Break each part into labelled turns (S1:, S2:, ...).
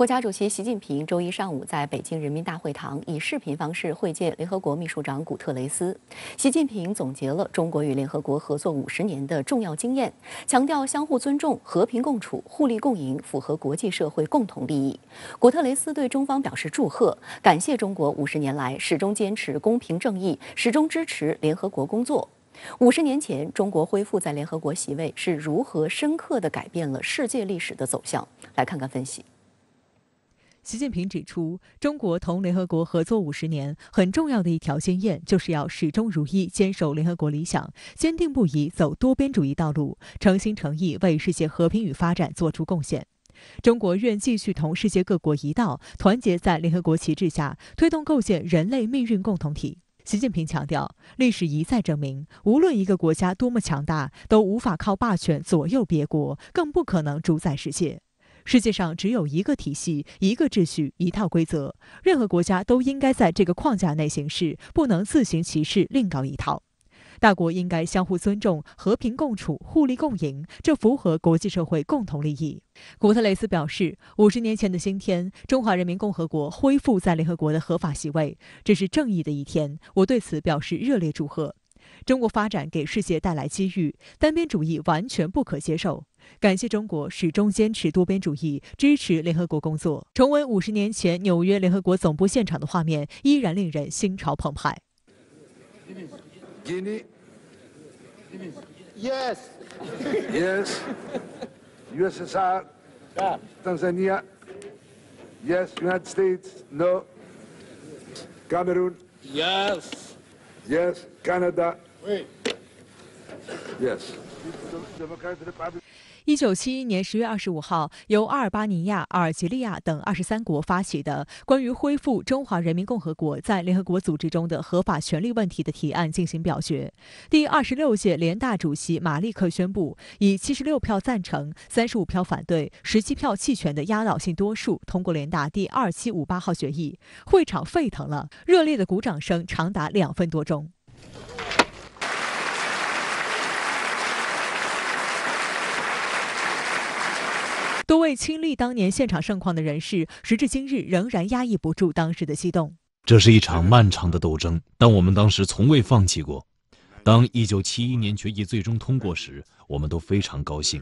S1: 国家主席习近平周一上午在北京人民大会堂以视频方式会见联合国秘书长古特雷斯。习近平总结了中国与联合国合作五十年的重要经验，强调相互尊重、和平共处、互利共赢符合国际社会共同利益。古特雷斯对中方表示祝贺，感谢中国五十年来始终坚持公平正义，始终支持联合国工作。五十年前，中国恢复在联合国席位是如何深刻地改变了世界历史的走向？来看看分析。
S2: 习近平指出，中国同联合国合作五十年，很重要的一条经验就是要始终如一坚守联合国理想，坚定不移走多边主义道路，诚心诚意为世界和平与发展作出贡献。中国愿继续同世界各国一道，团结在联合国旗帜下，推动构建人类命运共同体。习近平强调，历史一再证明，无论一个国家多么强大，都无法靠霸权左右别国，更不可能主宰世界。世界上只有一个体系、一个秩序、一套规则，任何国家都应该在这个框架内行事，不能自行其事、另搞一套。大国应该相互尊重、和平共处、互利共赢，这符合国际社会共同利益。古特雷斯表示，五十年前的今天，中华人民共和国恢复在联合国的合法席位，这是正义的一天，我对此表示热烈祝贺。中国发展给世界带来机遇，单边主义完全不可接受。感谢中国始终坚持多边主义，支持联合国工作。重温五十年前纽约联合国总部现场的画面，依然令人心潮澎湃。
S3: Yes, yes, USA, Tanzania, yes, United States, no, Cameroon, yes, yes, Canada, yes.
S2: 一九七一年十月二十五号，由阿尔巴尼亚、阿尔及利亚等二十三国发起的关于恢复中华人民共和国在联合国组织中的合法权利问题的提案进行表决。第二十六届联大主席马利克宣布，以七十六票赞成、三十五票反对、十七票弃权的压倒性多数通过联大第二七五八号决议。会场沸腾了，热烈的鼓掌声长达两分多钟。多位亲历当年现场盛况的人士，时至今日仍然压抑不住当时的激动。
S4: 这是一场漫长的斗争，但我们当时从未放弃过。当一九七一年决议最终通过时，我们都非常高兴，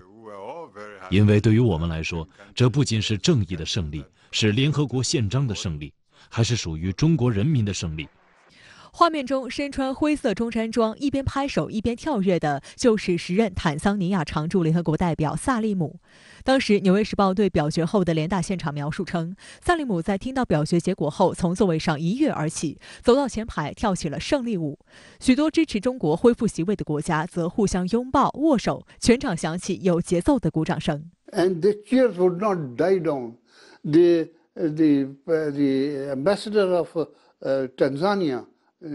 S4: 因为对于我们来说，这不仅是正义的胜利，是联合国宪章的胜利，还是属于中国人民的胜利。
S2: 画面中，身穿灰色中山装、一边拍手一边跳跃的，就是时任坦桑尼亚常驻联合国代表萨利姆。当时，《纽约时报》对表决后的联大现场描述称，萨利姆在听到表决结果后，从座位上一跃而起，走到前排，跳起了胜利舞。许多支持中国恢复席位的国家则互相拥抱、握手，全场响起有节奏的鼓掌声。
S3: And the cheers would not die down. The the the ambassador of Tanzania. 近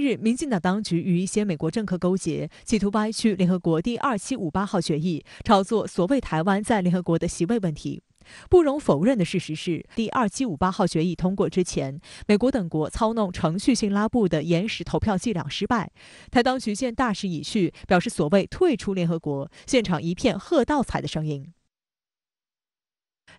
S2: 日，民进党当局与一些美国政客勾结，企图歪曲联合国第二七五八号决议，炒作所谓台湾在联合国的席位问题。不容否认的事实是，第二七五八号决议通过之前，美国等国操弄程序性拉布的延时投票伎俩失败。台当局见大势已去，表示所谓退出联合国，现场一片喝倒彩的声音。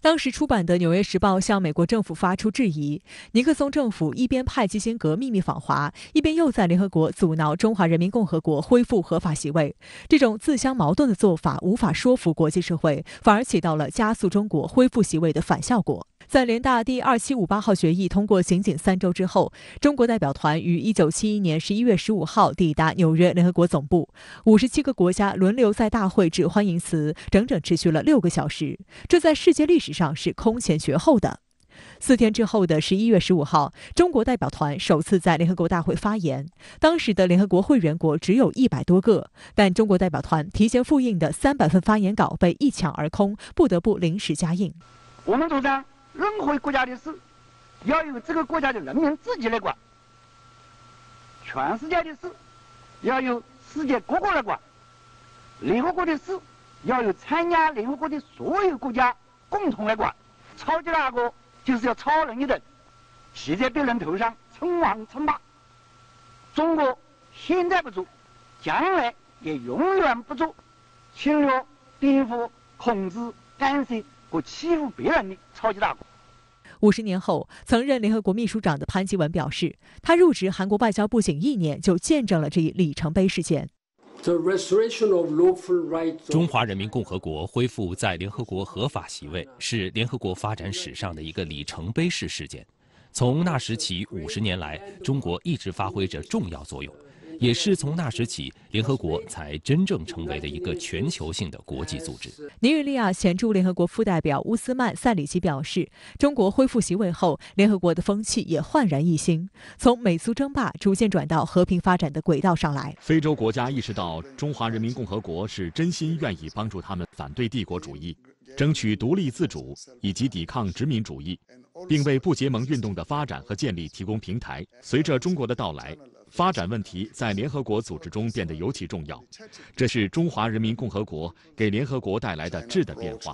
S2: 当时出版的《纽约时报》向美国政府发出质疑，尼克松政府一边派基辛格秘密访华，一边又在联合国阻挠中华人民共和国恢复合法席位。这种自相矛盾的做法无法说服国际社会，反而起到了加速中国恢复席位的反效果。在联大第二七五八号决议通过仅仅三周之后，中国代表团于一九七一年十一月十五号抵达纽约联合国总部。五十七个国家轮流在大会致欢迎词，整整持续了六个小时，这在世界历史上是空前绝后的。四天之后的十一月十五号，中国代表团首次在联合国大会发言。当时的联合国会员国只有一百多个，但中国代表团提前复印的三百份发言稿被一抢而空，不得不临时加印。
S5: 我们主张。任何一国家的事，要有这个国家的人民自己来管；全世界的事，要有世界各国来管；联合国的事，要有参加联合国的所有国家共同来管。超级大国就是要超人一等，骑在别人头上称王称霸。中国现在不做，将来也永远不做侵略、颠覆、控制、干涉。个欺负别人的超
S2: 级大国。五十年后，曾任联合国秘书长的潘基文表示，他入职韩国外交部仅一年就见证了这一里程碑事件。
S4: 中华人民共和国恢复在联合国合法席位，是联合国发展史上的一个里程碑式事件。从那时起，五十年来，中国一直发挥着重要作用。也是从那时起，联合国才真正成为了一个全球性的国际组织。
S2: 尼日利亚前驻联合国副代表乌斯曼·塞里奇表示：“中国恢复席位后，联合国的风气也焕然一新，从美苏争霸逐渐转到和平发展的轨道上来。
S4: 非洲国家意识到，中华人民共和国是真心愿意帮助他们反对帝国主义、争取独立自主以及抵抗殖民主义，并为不结盟运动的发展和建立提供平台。随着中国的到来。”发展问题在联合国组织中变得尤其重要，这是中华人民共和国给联合国带来的质的变化。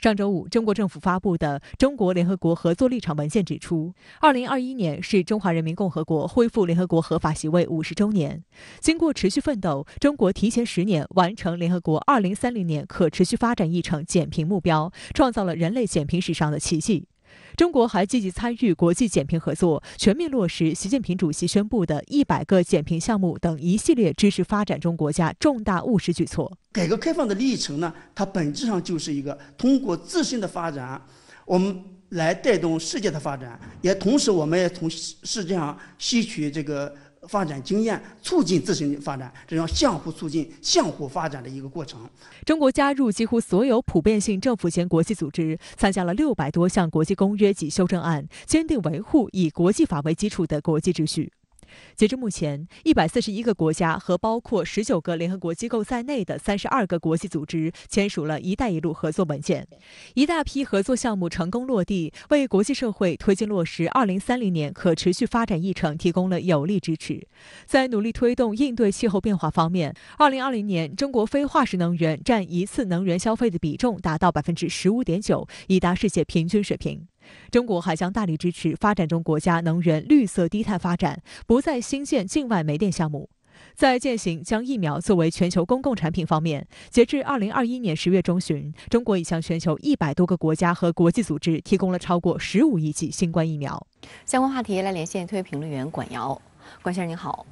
S2: 上周五，中国政府发布的《中国联合国合作立场文件》指出，2021年是中华人民共和国恢复联合国合法席位五十周年。经过持续奋斗，中国提前十年完成联合国2030年可持续发展议程减贫目标，创造了人类减贫史上的奇迹。中国还积极参与国际减贫合作，全面落实习近平主席宣布的一百个减贫项目等一系列支持发展中国家重大务
S5: 实举措。改革开放的历程呢，它本质上就是一个通过自身的发展，我们来带动世界的发展，也同时我们也从世界上吸取这个。发展经验，促进自身发展，这样相互促进、相互发展的一个过程。
S2: 中国加入几乎所有普遍性政府间国际组织，参加了六百多项国际公约及修正案，坚定维护以国际法为基础的国际秩序。截至目前，一百四十一个国家和包括十九个联合国机构在内的三十二个国际组织签署了“一带一路”合作文件，一大批合作项目成功落地，为国际社会推进落实《二零三零年可持续发展议程》提供了有力支持。在努力推动应对气候变化方面，二零二零年中国非化石能源占一次能源消费的比重达到百分之十五点九，已达世界平均水平。中国还将大力支持发展中国家能源绿色低碳发展，不再新建境外煤电项目。在践行将疫苗作为全球公共产品方面，截至2021年十月中旬，中国已向全球一百多个国家和国际组织提供了超过十五亿剂新冠疫苗。
S1: 相关话题来连线特约评论员管瑶。管先生您好。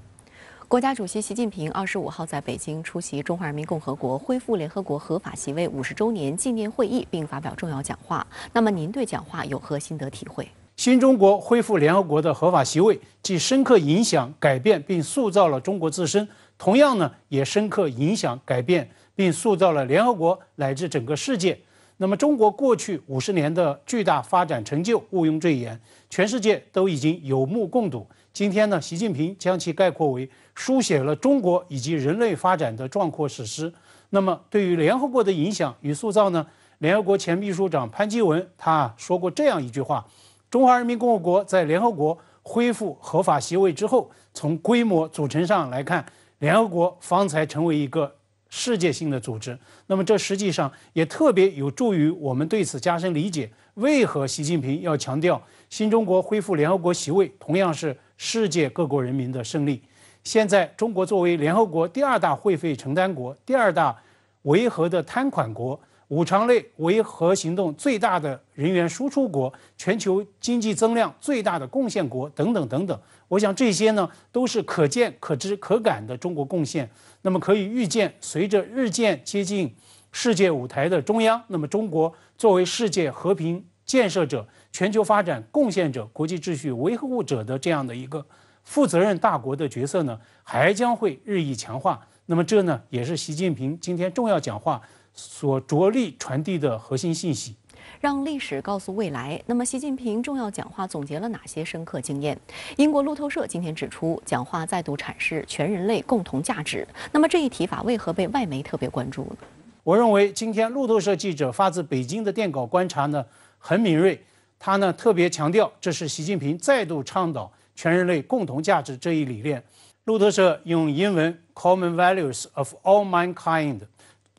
S1: 国家主席习近平二十五号在北京出席中华人民共和国恢复联合国合法席位五十周年纪念会议，并发表重要讲话。那么，您对讲话有何心得体会？
S6: 新中国恢复联合国的合法席位，既深刻影响、改变并塑造了中国自身，同样呢，也深刻影响、改变并塑造了联合国乃至整个世界。那么，中国过去五十年的巨大发展成就，毋庸赘言，全世界都已经有目共睹。今天呢，习近平将其概括为书写了中国以及人类发展的壮阔史诗。那么，对于联合国的影响与塑造呢？联合国前秘书长潘基文他说过这样一句话：“中华人民共和国在联合国恢复合法席位之后，从规模组成上来看，联合国方才成为一个世界性的组织。”那么，这实际上也特别有助于我们对此加深理解。为何习近平要强调新中国恢复联合国席位，同样是？世界各国人民的胜利。现在，中国作为联合国第二大会费承担国、第二大维和的摊款国、五常类维和行动最大的人员输出国、全球经济增量最大的贡献国，等等等等。我想这些呢，都是可见、可知、可感的中国贡献。那么，可以预见，随着日渐接近世界舞台的中央，那么中国作为世界和平。建设者、全球发展贡献者、国际秩序维护者的这样的一个负责任大国的角色呢，还将会日益强化。那么，这呢也是习近平今天重要讲话所着力传递的核心信息。
S1: 让历史告诉未来。那么，习近平重要讲话总结了哪些深刻经验？英国路透社今天指出，讲话再度阐释全人类共同价值。那么，这一提法为何被外
S6: 媒特别关注呢？我认为，今天路透社记者发自北京的电稿观察呢？很敏锐，他呢特别强调，这是习近平再度倡导全人类共同价值这一理念。路透社用英文 “Common Values of All Mankind”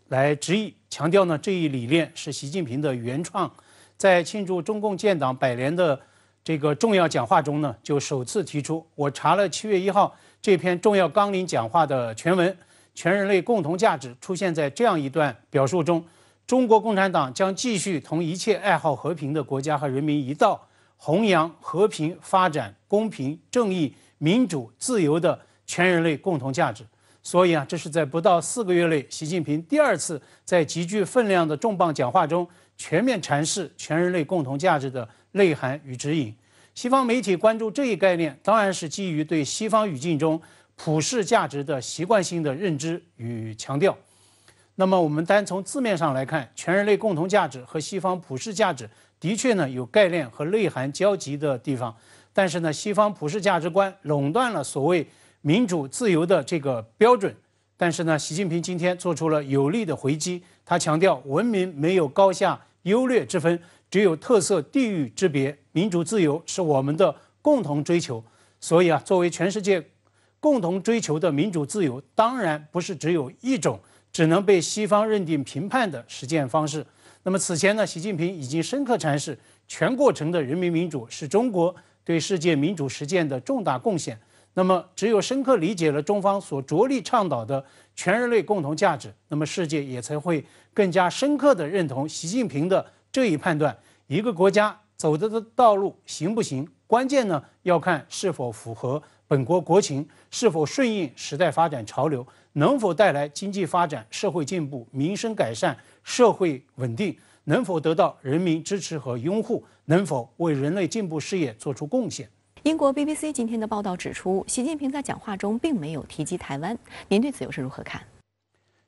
S6: 来直译强调呢这一理念是习近平的原创，在庆祝中共建党百年的这个重要讲话中呢就首次提出。我查了七月一号这篇重要纲领讲话的全文，全人类共同价值出现在这样一段表述中。中国共产党将继续同一切爱好和平的国家和人民一道，弘扬和平、发展、公平、正义、民主、自由的全人类共同价值。所以啊，这是在不到四个月内，习近平第二次在极具分量的重磅讲话中全面阐释全人类共同价值的内涵与指引。西方媒体关注这一概念，当然是基于对西方语境中普世价值的习惯性的认知与强调。那么我们单从字面上来看，全人类共同价值和西方普世价值的确呢有概念和内涵交集的地方，但是呢，西方普世价值观垄断了所谓民主自由的这个标准，但是呢，习近平今天做出了有力的回击，他强调文明没有高下优劣之分，只有特色地域之别，民主自由是我们的共同追求，所以啊，作为全世界共同追求的民主自由，当然不是只有一种。只能被西方认定评判的实践方式。那么此前呢，习近平已经深刻阐释全过程的人民民主是中国对世界民主实践的重大贡献。那么只有深刻理解了中方所着力倡导的全人类共同价值，那么世界也才会更加深刻地认同习近平的这一判断。一个国家走的道路行不行，关键呢要看是否符合本国国情，是否顺应时代发展潮流。能否带来经济发展、社会进步、民生改善、社会稳定？能否得到人民支持和拥护？能否为人类进步事业做出贡献？
S1: 英国 BBC 今天的报道指
S6: 出，习近平在讲话中并没有提及台湾。您对此又是如何看？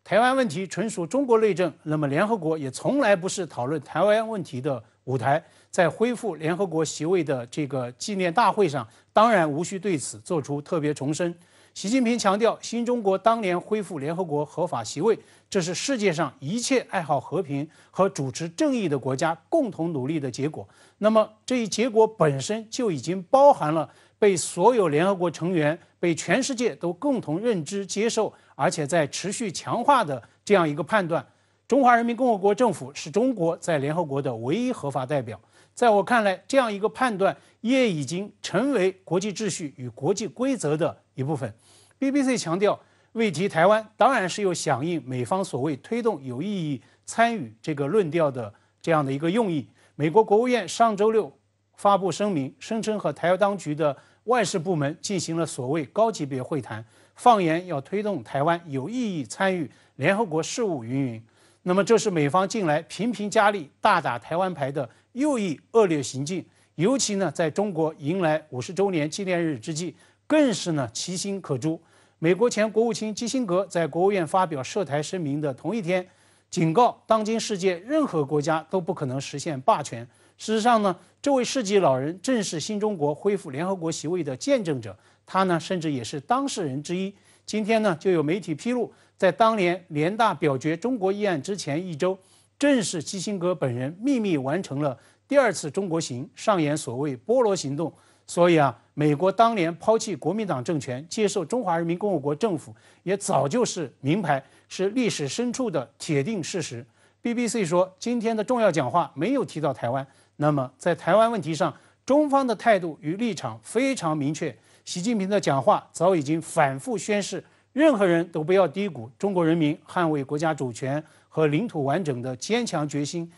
S6: 台湾问题纯属中国内政，那么联合国也从来不是讨论台湾问题的舞台。在恢复联合国席位的这个纪念大会上，当然无需对此做出特别重申。习近平强调，新中国当年恢复联合国合法席位，这是世界上一切爱好和平和主持正义的国家共同努力的结果。那么，这一结果本身就已经包含了被所有联合国成员、被全世界都共同认知、接受，而且在持续强化的这样一个判断：中华人民共和国政府是中国在联合国的唯一合法代表。在我看来，这样一个判断也已经成为国际秩序与国际规则的。一部分，BBC 强调未提台湾，当然是有响应美方所谓推动有意义参与这个论调的这样的一个用意。美国国务院上周六发布声明，声称和台湾当局的外事部门进行了所谓高级别会谈，放言要推动台湾有意义参与联合国事务。云云。那么，这是美方近来频频加力、大打台湾牌的又一恶劣行径。尤其呢，在中国迎来五十周年纪念日之际。更是呢，其心可诛。美国前国务卿基辛格在国务院发表涉台声明的同一天，警告当今世界任何国家都不可能实现霸权。事实上呢，这位世纪老人正是新中国恢复联合国席位的见证者，他呢甚至也是当事人之一。今天呢，就有媒体披露，在当年联大表决中国议案之前一周，正是基辛格本人秘密完成了第二次中国行，上演所谓“菠萝行动”。所以啊，美国当年抛弃国民党政权，接受中华人民共和国政府，也早就是名牌，是历史深处的铁定事实。BBC 说，今天的重要讲话没有提到台湾，那么在台湾问题上，中方的态度与立场非常明确。习近平的讲话早已经反复宣示，任何人都不要低估中国人民捍卫国家主权和领土完整的坚强决心、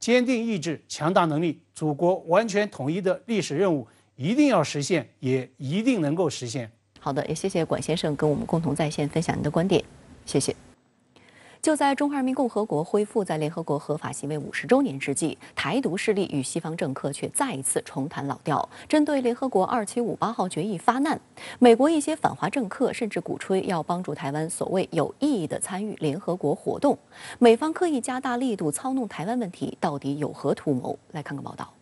S6: 坚定意志、强大能力，祖国完全统一的历史任务。一定要实现，也一定能够实现。好的，也谢谢管先生跟我们共同在线分享您的观点，谢谢。
S1: 就在中华人民共和国恢复在联合国合法行为五十周年之际，台独势力与西方政客却再一次重谈老调，针对联合国二七五八号决议发难，美国一些反华政客甚至鼓吹要帮助台湾所谓有意义的参与联合国活动，美方刻意加大力度操弄台湾问题，到底有何图谋？来看看
S4: 报道。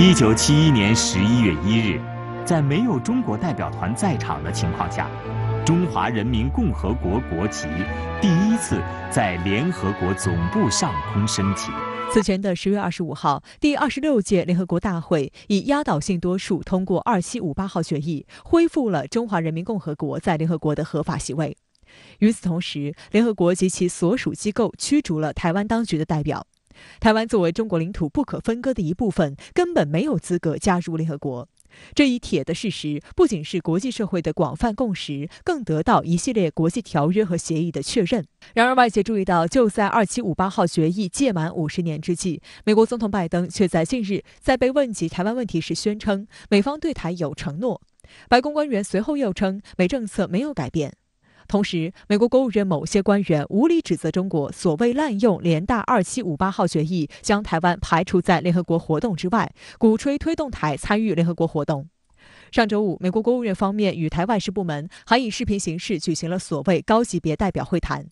S4: 一九七一年十一月一日，在没有中国代表团在场的情况下，中华人民共和国国旗第一次在联合国总部上空升起。
S2: 此前的十月二
S4: 十五号，第
S2: 二十六届联合国大会以压倒性多数通过二七五八号决议，恢复了中华人民共和国在联合国的合法席位。与此同时，联合国及其所属机构驱逐了台湾当局的代表。台湾作为中国领土不可分割的一部分，根本没有资格加入联合国。这一铁的事实不仅是国际社会的广泛共识，更得到一系列国际条约和协议的确认。然而，外界注意到，就在二七五八号决议届满五十年之际，美国总统拜登却在近日在被问及台湾问题时宣称，美方对台有承诺。白宫官员随后又称，美政策没有改变。同时，美国国务院某些官员无理指责中国所谓滥用联大二七五八号决议，将台湾排除在联合国活动之外，鼓吹推动台参与联合国活动。上周五，美国国务院方面与台外事部门还以视频形式举行了所谓高级别代表会谈。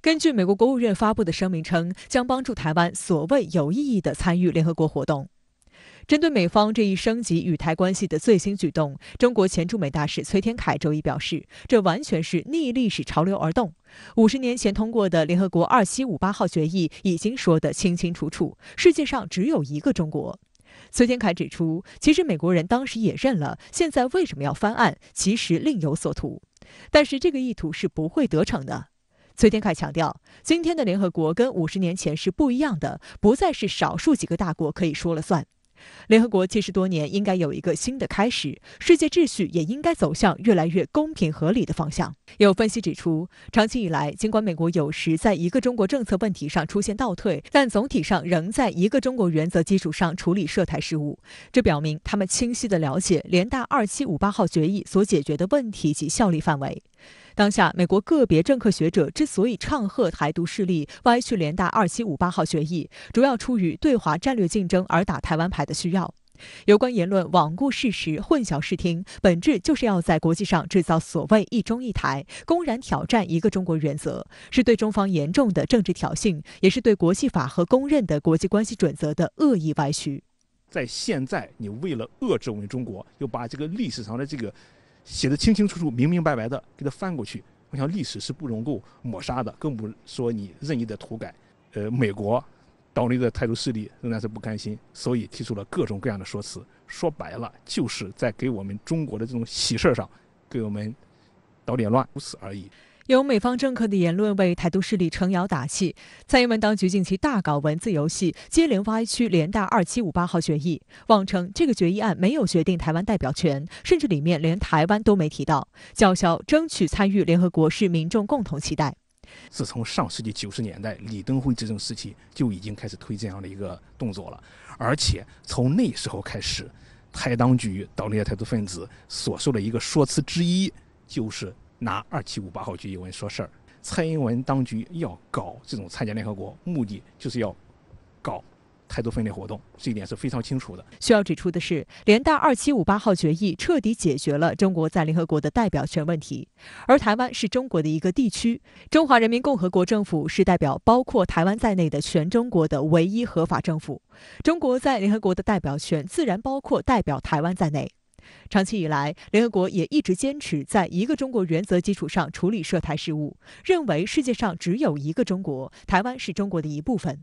S2: 根据美国国务院发布的声明称，将帮助台湾所谓有意义的参与联合国活动。针对美方这一升级与台关系的最新举动，中国前驻美大使崔天凯周一表示，这完全是逆历史潮流而动。五十年前通过的联合国二七五八号决议已经说得清清楚楚，世界上只有一个中国。崔天凯指出，其实美国人当时也认了，现在为什么要翻案？其实另有所图，但是这个意图是不会得逞的。崔天凯强调，今天的联合国跟五十年前是不一样的，不再是少数几个大国可以说了算。联合国七十多年应该有一个新的开始，世界秩序也应该走向越来越公平合理的方向。有分析指出，长期以来，尽管美国有时在一个中国政策问题上出现倒退，但总体上仍在一个中国原则基础上处理涉台事务，这表明他们清晰的了解联大二七五八号决议所解决的问题及效力范围。当下，美国个别政客学者之所以唱和台独势力、歪曲联大二七五八号决议，主要出于对华战略竞争而打台湾牌的需要。有关言论罔顾事实、混淆视听，本质就是要在国际上制造所谓“一中一台”，公然挑战一个中国原则，是对中方严重的政治挑衅，也是对国际法和公认的国际关系准则的恶意歪曲。
S4: 在现在，你为了遏制我们中国，又把这个历史上的这个。写的清清楚楚、明明白白的，给它翻过去。我想历史是不容够抹杀的，更不说你任意的涂改。呃，美国，岛内的态度势力仍然是不甘心，所以提出了各种各样的说辞。说白了，就是在给我们中国的这种喜事上，给我们捣点乱，如此而已。
S2: 有美方政客的言论为台独势力撑腰打气，蔡英文当局近期大搞文字游戏，接连歪曲联大二七五八号决议，妄称这个决议案没有决定台湾代表权，甚至里面连台湾都
S4: 没提到，叫嚣争取参与联合国是民众共同期待。自从上世纪九十年代李登辉执政时期就已经开始推这样的一个动作了，而且从那时候开始，台当局到那些台独分子所说的一个说辞之一就是。拿二七五八号决议文说事儿，蔡英文当局要搞这种参加联合国，目的就是要搞台独分裂活动，这一点是非常清楚的。
S2: 需要指出的是，联大二七五八号决议彻底解决了中国在联合国的代表权问题，而台湾是中国的一个地区，中华人民共和国政府是代表包括台湾在内的全中国的唯一合法政府，中国在联合国的代表权自然包括代表台湾在内。长期以来，联合国也一直坚持在一个中国原则基础上处理涉台事务，认为世界上只有一个中国，台湾是中国的一部分。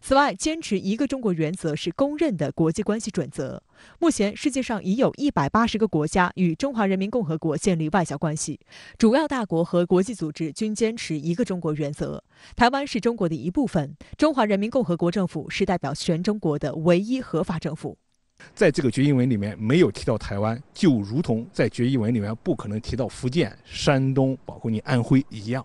S2: 此外，坚持一个中国原则是公认的国际关系准则。目前，世界上已有一百八十个国家与中华人民共和国建立外交关系，主要大国和国际组织均坚持一个中国原则，台湾是中国的一部分，中华人民共和国政府是代表全中国的唯一
S4: 合法政府。在这个决议文里面没有提到台湾，就如同在决议文里面不可能提到福建、山东，包括你安徽一样，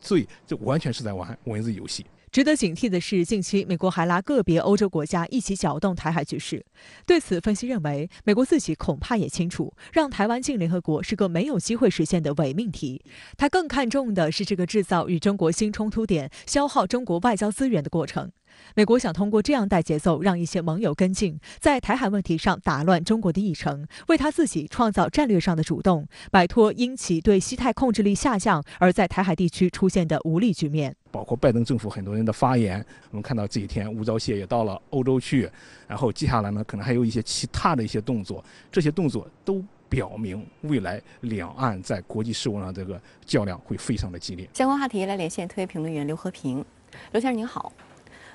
S4: 所以这完全是在玩文字游戏。
S2: 值得警惕的是，近期美国还拉个别欧洲国家一起搅动台海局势。对此，分析认为，美国自己恐怕也清楚，让台湾进联合国是个没有机会实现的伪命题。他更看重的是这个制造与中国新冲突点、消耗中国外交资源的过程。美国想通过这样带节奏，让一些盟友跟进，在台海问题上打乱中国的议程，为他自己创造战略上的主动，摆脱因其对西太控制力下降而在台海地区出现的无力局面。
S4: 包括拜登政府很多人的发言，我们看到这几天吴钊燮也到了欧洲去，然后接下来呢，可能还有一些其他的一些动作，这些动作都表明未来两岸在国际事务上这个较量会非常的激烈。
S1: 相关话题来连线特约评论员刘和平，刘先生您好。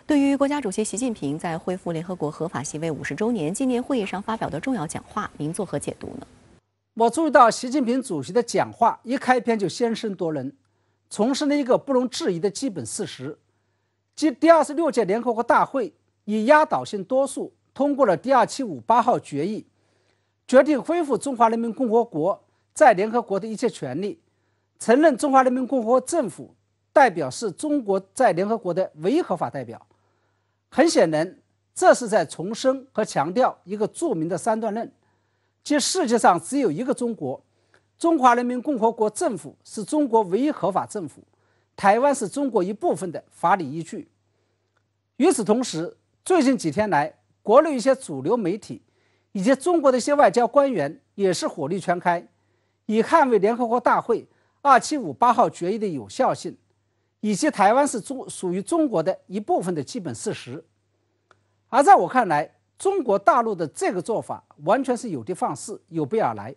S1: 对于国家主席习近平在恢复联合国合法
S5: 席位五十周年纪念会议上发表的重要讲话，您作何解读呢？我注意到习近平主席的讲话一开篇就先声夺人，重申了一个不容置疑的基本事实，即第二十六届联合国大会以压倒性多数通过了第二七五八号决议，决定恢复中华人民共和国在联合国的一切权利，承认中华人民共和国政府代表是中国在联合国的唯一合法代表。很显然，这是在重申和强调一个著名的三段论，即世界上只有一个中国，中华人民共和国政府是中国唯一合法政府，台湾是中国一部分的法理依据。与此同时，最近几天来，国内一些主流媒体以及中国的一些外交官员也是火力全开，以捍卫联合国大会二七五八号决议的有效性。以及台湾是中属于中国的一部分的基本事实，而在我看来，中国大陆的这个做法完全是有的放矢、有备而来。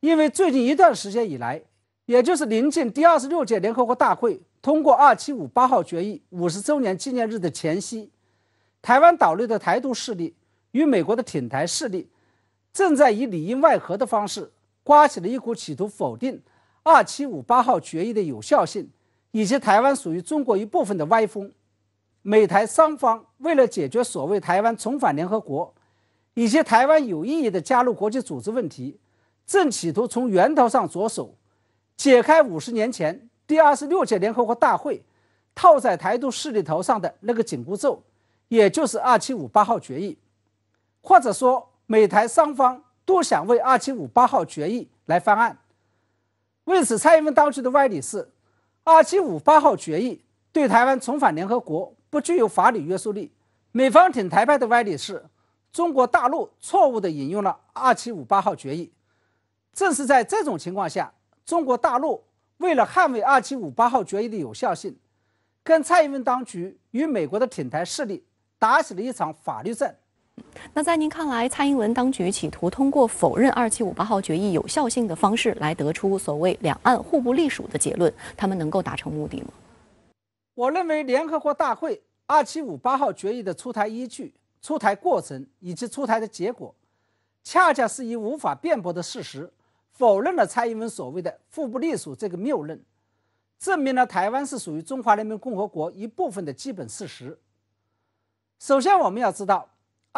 S5: 因为最近一段时间以来，也就是临近第二十六届联合国大会通过二七五八号决议五十周年纪念日的前夕，台湾岛内的台独势力与美国的挺台势力正在以里应外合的方式，刮起了一股企图否定二七五八号决议的有效性。以及台湾属于中国一部分的歪风，美台双方为了解决所谓台湾重返联合国以及台湾有意义的加入国际组织问题，正企图从源头上着手解开五十年前第二十六届联合国大会套在台独势力头上的那个紧箍咒，也就是二七五八号决议，或者说美台双方都想为二七五八号决议来翻案。为此，蔡英文当局的歪理是。二七五八号决议对台湾重返联合国不具有法律约束力。美方挺台派的歪理是，中国大陆错误地引用了二七五八号决议。正是在这种情况下，中国大陆为了捍卫二七五八号决议的有效性，跟蔡英文当局与美国的挺台势力打起了一场法律战。那在您看来，蔡英文当局企图通过否认二七五八号决议有效性的
S1: 方式来得出所谓“两岸互不隶属”的结论，他们能够达成目的吗？
S5: 我认为，联合国大会二七五八号决议的出台依据、出台过程以及出台的结果，恰恰是以无法辩驳的事实否认了蔡英文所谓的“互不隶属”这个谬论，证明了台湾是属于中华人民共和国一部分的基本事实。首先，我们要知道。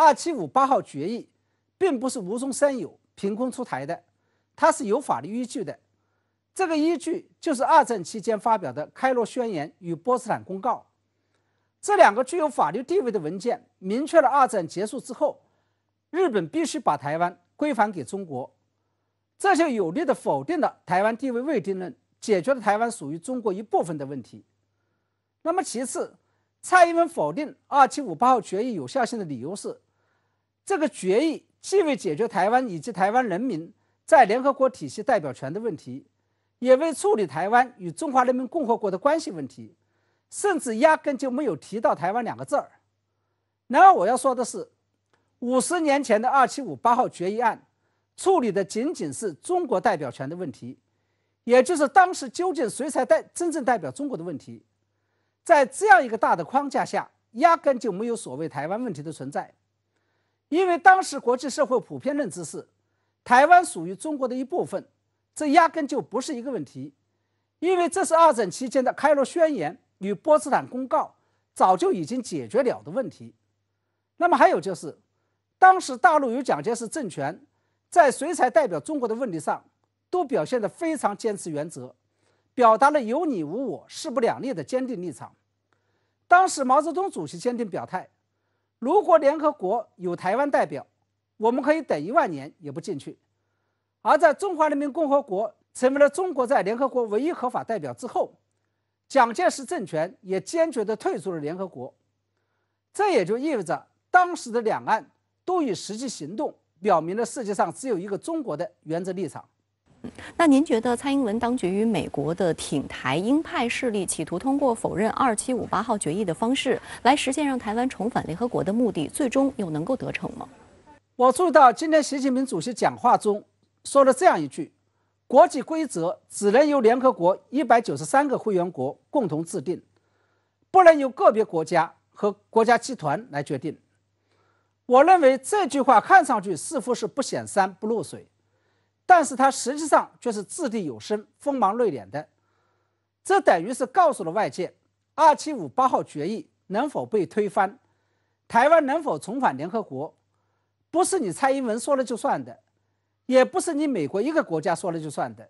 S5: 二七五八号决议，并不是无中生有、凭空出台的，它是有法律依据的。这个依据就是二战期间发表的《开罗宣言》与《波茨坦公告》这两个具有法律地位的文件，明确了二战结束之后，日本必须把台湾归还给中国。这就有力地否定了“台湾地位未定论”，解决了台湾属于中国一部分的问题。那么，其次，蔡英文否定二七五八号决议有效性的理由是。这个决议既未解决台湾以及台湾人民在联合国体系代表权的问题，也未处理台湾与中华人民共和国的关系问题，甚至压根就没有提到台湾两个字儿。然而，我要说的是，五十年前的二七五八号决议案处理的仅仅是中国代表权的问题，也就是当时究竟谁才代真正代表中国的问题。在这样一个大的框架下，压根就没有所谓台湾问题的存在。因为当时国际社会普遍认知是台湾属于中国的一部分，这压根就不是一个问题，因为这是二战期间的开罗宣言与波茨坦公告早就已经解决了的问题。那么还有就是，当时大陆与蒋介石政权在谁才代表中国的问题上，都表现得非常坚持原则，表达了有你无我、势不两立的坚定立场。当时毛泽东主席坚定表态。如果联合国有台湾代表，我们可以等一万年也不进去。而在中华人民共和国成为了中国在联合国唯一合法代表之后，蒋介石政权也坚决的退出了联合国。这也就意味着，当时的两岸都以实际行动表明了世界上只有一个中国的原则立场。
S1: 那您觉得蔡英文当局与美国的挺台鹰派势力企图通过否认二七五八号决议的方式来实现让台湾重返联合国的目的，最终又能够得
S5: 逞吗？我注意到今天习近平主席讲话中说了这样一句：“国际规则只能由联合国一百九十三个会员国共同制定，不能由个别国家和国家集团来决定。”我认为这句话看上去似乎是不显山不露水。但是它实际上却是掷地有声、锋芒锐敛的，这等于是告诉了外界：二七五八号决议能否被推翻，台湾能否重返联合国，不是你蔡英文说了就算的，也不是你美国一个国家说了就算的，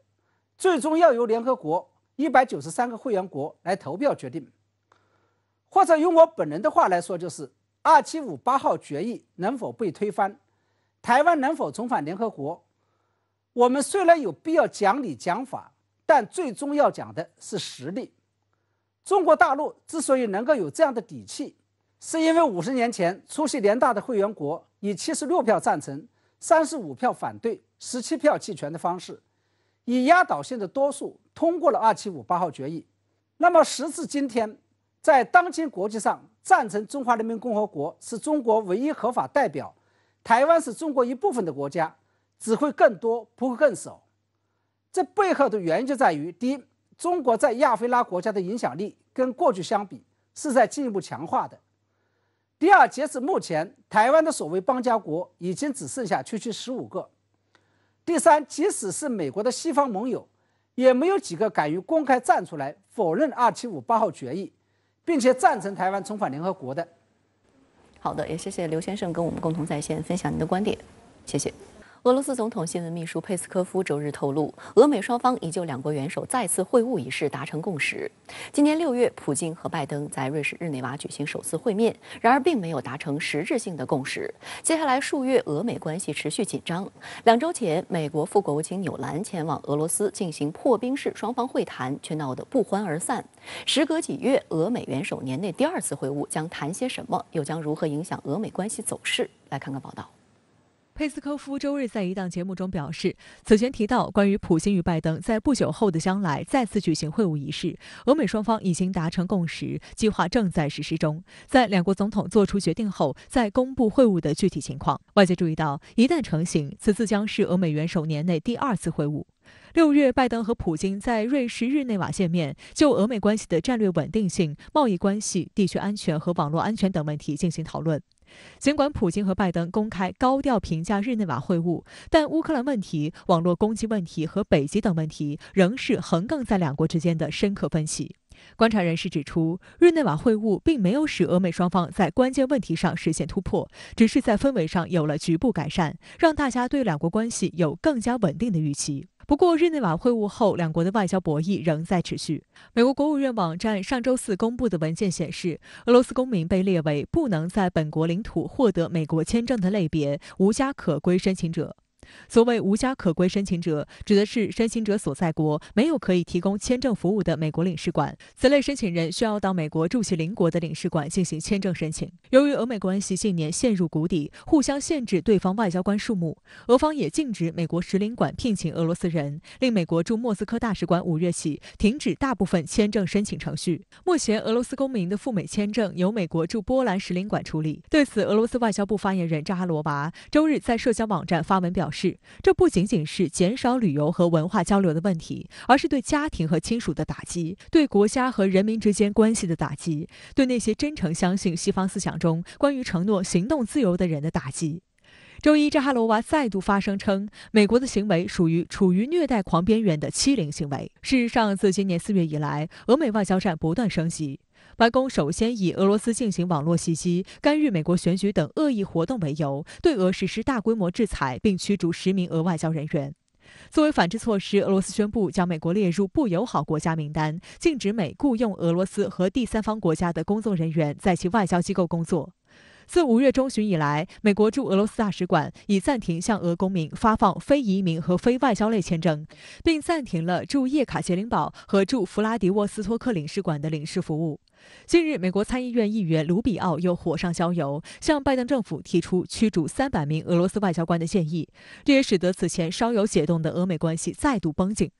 S5: 最终要由联合国一百九十三个会员国来投票决定。或者用我本人的话来说，就是二七五八号决议能否被推翻，台湾能否重返联合国。我们虽然有必要讲理讲法，但最终要讲的是实力。中国大陆之所以能够有这样的底气，是因为五十年前出席联大的会员国以七十六票赞成、三十五票反对、十七票弃权的方式，以压倒性的多数通过了二七五八号决议。那么时至今天，在当今国际上，赞成中华人民共和国是中国唯一合法代表，台湾是中国一部分的国家。只会更多，不会更少。这背后的原因就在于：第一，中国在亚非拉国家的影响力跟过去相比是在进一步强化的；第二，截至目前，台湾的所谓邦交国已经只剩下区区十五个；第三，即使是美国的西方盟友，也没有几个敢于公开站出来否认二七五八号决议，并且赞成台湾重返联合国的。好的，也谢谢刘先生跟我们共
S1: 同在线分享您的观点，谢谢。俄罗斯总统新闻秘书佩斯科夫周日透露，俄美双方已就两国元首再次会晤一事达成共识。今年六月，普京和拜登在瑞士日内瓦举行首次会面，然而并没有达成实质性的共识。接下来数月，俄美关系持续紧张。两周前，美国副国务卿纽兰前往俄罗斯进行破冰式双方会谈，却闹得不欢而散。时隔几月，俄美元首年内第二次会晤将谈些什么？又将如何影响俄美关系走势？来看看报道。
S2: 佩斯科夫周日在一档节目中表示，此前提到关于普京与拜登在不久后的将来再次举行会晤仪式，俄美双方已经达成共识，计划正在实施中，在两国总统做出决定后，再公布会晤的具体情况。外界注意到，一旦成型，此次将是俄美元首年内第二次会晤。六月，拜登和普京在瑞士日内瓦见面，就俄美关系的战略稳定性、贸易关系、地区安全和网络安全等问题进行讨论。尽管普京和拜登公开高调评价日内瓦会晤，但乌克兰问题、网络攻击问题和北极等问题仍是横亘在两国之间的深刻分歧。观察人士指出，日内瓦会晤并没有使俄美双方在关键问题上实现突破，只是在氛围上有了局部改善，让大家对两国关系有更加稳定的预期。不过，日内瓦会晤后，两国的外交博弈仍在持续。美国国务院网站上周四公布的文件显示，俄罗斯公民被列为不能在本国领土获得美国签证的类别——无家可归申请者。所谓无家可归申请者，指的是申请者所在国没有可以提供签证服务的美国领事馆，此类申请人需要到美国驻其邻国的领事馆进行签证申请。由于俄美关系近年陷入谷底，互相限制对方外交官数目，俄方也禁止美国使领馆聘请俄罗斯人，令美国驻莫斯科大使馆五月起停止大部分签证申请程序。目前，俄罗斯公民的赴美签证由美国驻波兰使领馆处理。对此，俄罗斯外交部发言人扎哈罗娃周日在社交网站发文表示。是，这不仅仅是减少旅游和文化交流的问题，而是对家庭和亲属的打击，对国家和人民之间关系的打击，对那些真诚相信西方思想中关于承诺、行动自由的人的打击。周一，扎哈罗娃再度发声称，美国的行为属于处于虐待狂边缘的欺凌行为，事实上自今年四月以来，俄美外交战不断升级。白宫首先以俄罗斯进行网络袭击、干预美国选举等恶意活动为由，对俄实施大规模制裁，并驱逐十名俄外交人员。作为反制措施，俄罗斯宣布将美国列入不友好国家名单，禁止美雇佣俄罗斯和第三方国家的工作人员在其外交机构工作。自五月中旬以来，美国驻俄罗斯大使馆已暂停向俄公民发放非移民和非外交类签证，并暂停了驻叶卡捷琳堡和驻弗拉迪沃斯托克领事馆的领事服务。近日，美国参议院议员卢比奥又火上浇油，向拜登政府提出驱逐300名俄罗斯外交官的建议，这也使得此前稍有解冻的俄美关系再度绷紧。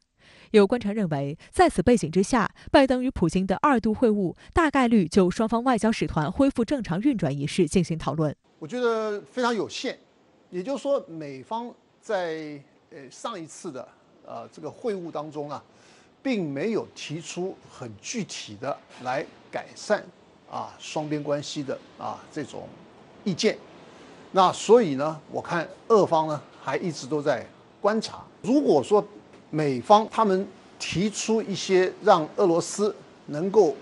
S2: 有观察认为，在此背景之下，拜登与普京的二度会晤大概率就双方外交使团恢复正常运转一事进行讨论。
S3: 我觉得非常有限，也就是说，美方在呃上一次的呃这个会晤当中呢，并没有提出很具体的来改善啊双边关系的啊这种意见。那所以呢，我看俄方呢还一直都在观察，如果说。美方他们提出一些让俄罗斯能够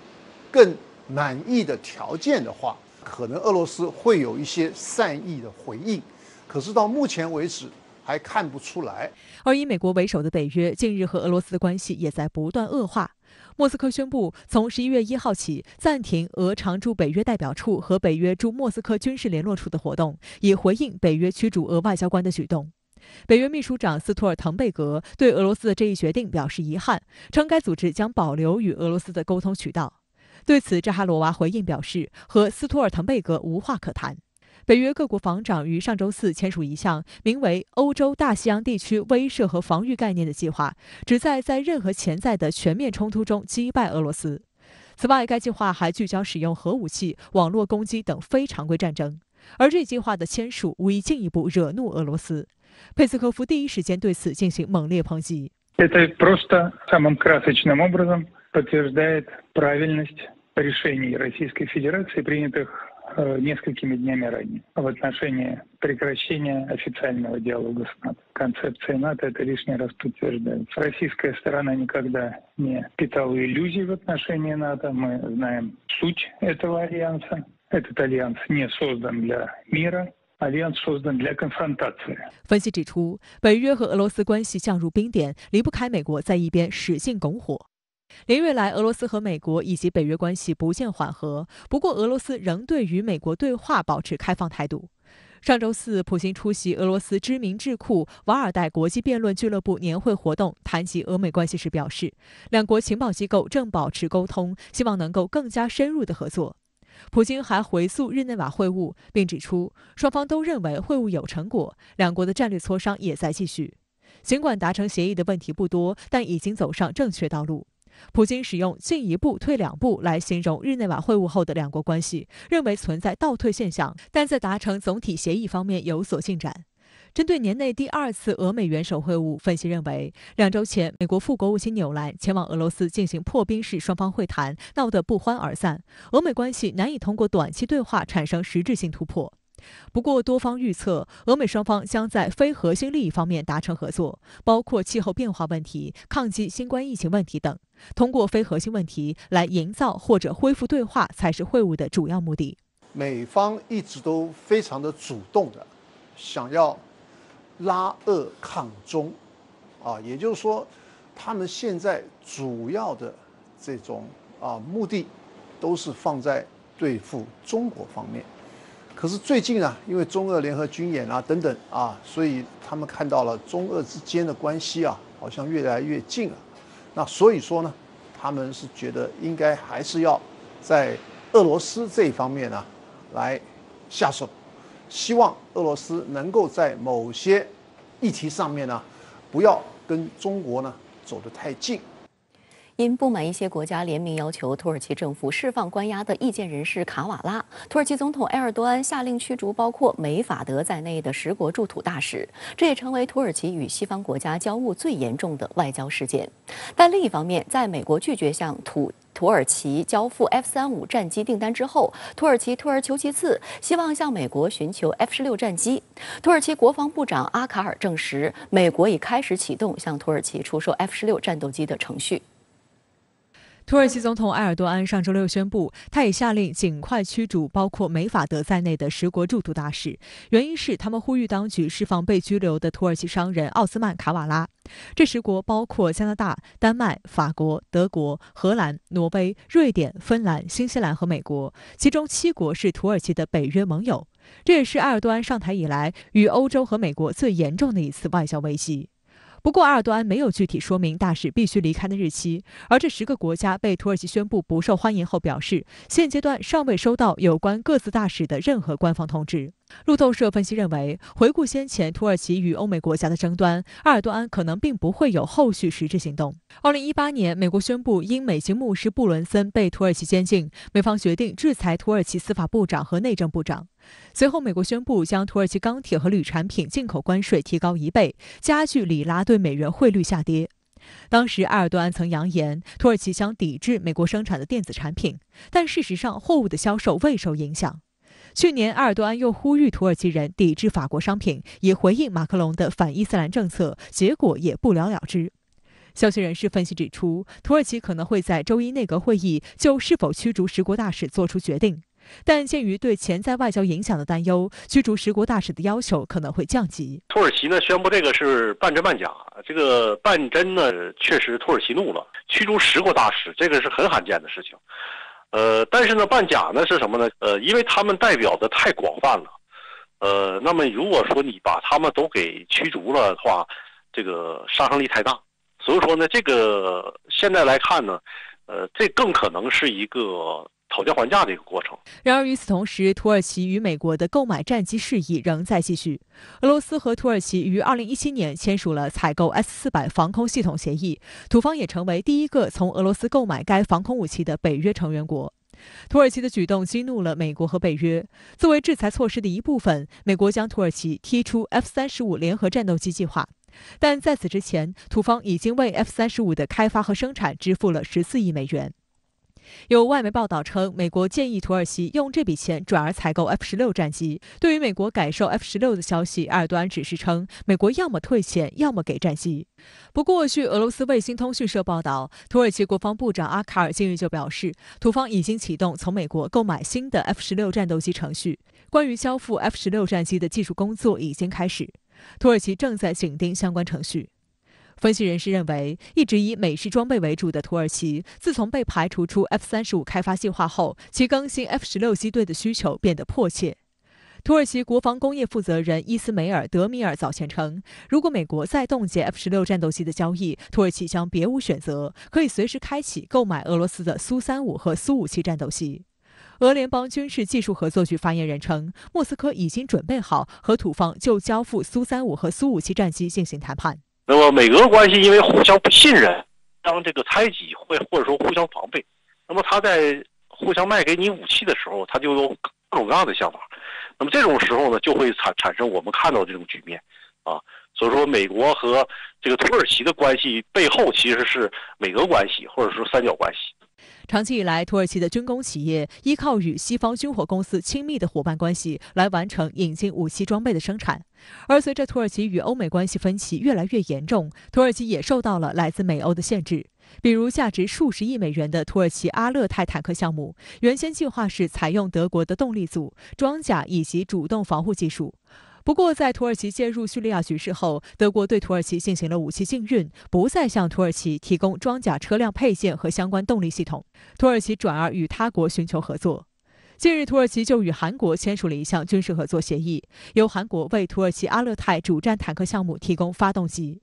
S3: 更满意的条件的话，可能俄罗斯会有一些善意的回应，可是到目前为止还看不出来。
S2: 而以美国为首的北约近日和俄罗斯的关系也在不断恶化。莫斯科宣布，从十一月一号起暂停俄常驻北约代表处和北约驻莫斯科军事联络处的活动，以回应北约驱逐俄外交官的举动。北约秘书长斯托尔滕贝格对俄罗斯的这一决定表示遗憾，称该组织将保留与俄罗斯的沟通渠道。对此，扎哈罗娃回应表示：“和斯托尔滕贝格无话可谈。”北约各国防长于上周四签署一项名为“欧洲大西洋地区威慑和防御概念”的计划，旨在在任何潜在的全面冲突中击败俄罗斯。此外，该计划还聚焦使用核武器、网络攻击等非常规战争。而这计划的签署无疑进一步惹怒俄罗斯。佩斯科夫第一时间对此进行猛烈抨击。
S6: Это просто самым красочным образом подтверждает правильность решений Российской Федерации, принятых э, несколькими днями ранее в отношении прекращения официального диалога с НАТО. Концепция НАТО это лишний раз подтверждает. Российская сторона никогда не питала иллюзий в отношении НАТО. Мы знаем
S3: суть этого альянса.
S2: 分析指出，北约和俄罗斯关系降入冰点，离不开美国在一边使劲拱火。连日来，俄罗斯和美国以及北约关系不见缓和，不过俄罗斯仍对与美国对话保持开放态度。上周四，普京出席俄罗斯知名智库瓦尔代国际辩论俱乐部年会活动，谈及俄美关系时表示，两国情报机构正保持沟通，希望能够更加深入的合作。普京还回溯日内瓦会晤，并指出双方都认为会晤有成果，两国的战略磋商也在继续。尽管达成协议的问题不多，但已经走上正确道路。普京使用“进一步退两步”来形容日内瓦会晤后的两国关系，认为存在倒退现象，但在达成总体协议方面有所进展。针对年内第二次俄美元首会晤，分析认为，两周前，美国副国务卿纽兰前往俄罗斯进行破冰式双方会谈，闹得不欢而散。俄美关系难以通过短期对话产生实质性突破。不过，多方预测，俄美双方将在非核心利益方面达成合作，包括气候变化问题、抗击新冠疫情问题等。通过非核心问题来营造或者恢复对话，才是会晤的主要目的。
S3: 美方一直都非常的主动的，想要。拉俄抗中，啊，也就是说，他们现在主要的这种啊目的，都是放在对付中国方面。可是最近啊，因为中俄联合军演啊等等啊，所以他们看到了中俄之间的关系啊，好像越来越近了。那所以说呢，他们是觉得应该还是要在俄罗斯这一方面呢来下手。希望俄罗斯能够在某些议题上面呢，不要跟中国呢走得太近。
S1: 因不满一些国家联名要求土耳其政府释放关押的意见人士卡瓦拉，土耳其总统埃尔多安下令驱逐包括美、法、德在内的十国驻土大使，这也成为土耳其与西方国家交恶最严重的外交事件。但另一方面，在美国拒绝向土土耳其交付 F 三五战机订单之后，土耳其退而求其次，希望向美国寻求 F 十六战机。土耳其国防部长阿卡尔证实，美国已开始启动向土耳其出售 F 十六战斗机的程序。
S2: 土耳其总统埃尔多安上周六宣布，他已下令尽快驱逐包括美、法、德在内的十国驻土大使，原因是他们呼吁当局释放被拘留的土耳其商人奥斯曼·卡瓦拉。这十国包括加拿大、丹麦、法国、德国、荷兰、挪威、瑞典、芬兰、新西兰和美国，其中七国是土耳其的北约盟友。这也是埃尔多安上台以来与欧洲和美国最严重的一次外交危机。不过，阿尔多安没有具体说明大使必须离开的日期。而这十个国家被土耳其宣布不受欢迎后，表示现阶段尚未收到有关各自大使的任何官方通知。路透社分析认为，回顾先前土耳其与欧美国家的争端，阿尔多安可能并不会有后续实质行动。二零一八年，美国宣布因美籍牧师布伦森被土耳其监禁，美方决定制裁土耳其司法部长和内政部长。随后，美国宣布将土耳其钢铁和铝产品进口关税提高一倍，加剧里拉对美元汇率下跌。当时，埃尔多安曾扬言土耳其将抵制美国生产的电子产品，但事实上，货物的销售未受影响。去年，埃尔多安又呼吁土耳其人抵制法国商品，以回应马克龙的反伊斯兰政策，结果也不了了之。消息人士分析指出，土耳其可能会在周一内阁会议就是否驱逐十国大使做出决定。但鉴于对潜在外交影响的担忧，驱逐十国大使的要求可能会降级。
S4: 土耳其呢，宣布这个是半真半假。这个半真呢，确实土耳其怒了，驱逐十国大使，这个是很罕见的事情。呃，但是呢，半假呢是什么呢？呃，因为他们代表的太广泛了。呃，那么
S6: 如果说你把他们都给驱逐了的话，这个杀伤力太大。所以说呢，这个现在来看呢，呃，这更可能是一个。讨
S4: 价还价的一个过程。
S2: 然而，与此同时，土耳其与美国的购买战机事宜仍在继续。俄罗斯和土耳其于二零一七年签署了采购 S 四百防空系统协议，土方也成为第一个从俄罗斯购买该防空武器的北约成员国。土耳其的举动激怒了美国和北约。作为制裁措施的一部分，美国将土耳其踢出 F 三十五联合战斗机计划。但在此之前，土方已经为 F 三十五的开发和生产支付了十四亿美元。有外媒报道称，美国建议土耳其用这笔钱转而采购 F-16 战机。对于美国改售 F-16 的消息，埃尔多安只是称，美国要么退钱，要么给战机。不过，据俄罗斯卫星通讯社报道，土耳其国防部长阿卡尔近日就表示，土方已经启动从美国购买新的 F-16 战斗机程序，关于交付 F-16 战机的技术工作已经开始，土耳其正在紧盯相关程序。分析人士认为，一直以美式装备为主的土耳其，自从被排除出 F 三十五开发计划后，其更新 F 十六机队的需求变得迫切。土耳其国防工业负责人伊斯梅尔·德米尔早前称，如果美国再冻结 F 十六战斗机的交易，土耳其将别无选择，可以随时开启购买俄罗斯的苏三五和苏五七战斗机。俄联邦军事技术合作局发言人称，莫斯科已经准备好和土方就交付苏三五和苏五七战机进行谈判。
S6: 那么美俄关系因为互相不信任，当这个猜忌或或者说互相防备，那么他在互相卖给你武器的时候，他就有各种各样的想法。那么这种时候呢，就会产产生我们看到这种局面啊。所以说，美国和这个土耳其的关系背后
S4: 其实是美俄关系，或者说三角关系。
S2: 长期以来，土耳其的军工企业依靠与西方军火公司亲密的伙伴关系来完成引进武器装备的生产。而随着土耳其与欧美关系分歧越来越严重，土耳其也受到了来自美欧的限制，比如价值数十亿美元的土耳其阿勒泰坦克项目，原先计划是采用德国的动力组、装甲以及主动防护技术。不过，在土耳其介入叙利亚局势后，德国对土耳其进行了武器禁运，不再向土耳其提供装甲车辆配件和相关动力系统。土耳其转而与他国寻求合作。近日，土耳其就与韩国签署了一项军事合作协议，由韩国为土耳其阿勒泰主战坦克项目提供发动机。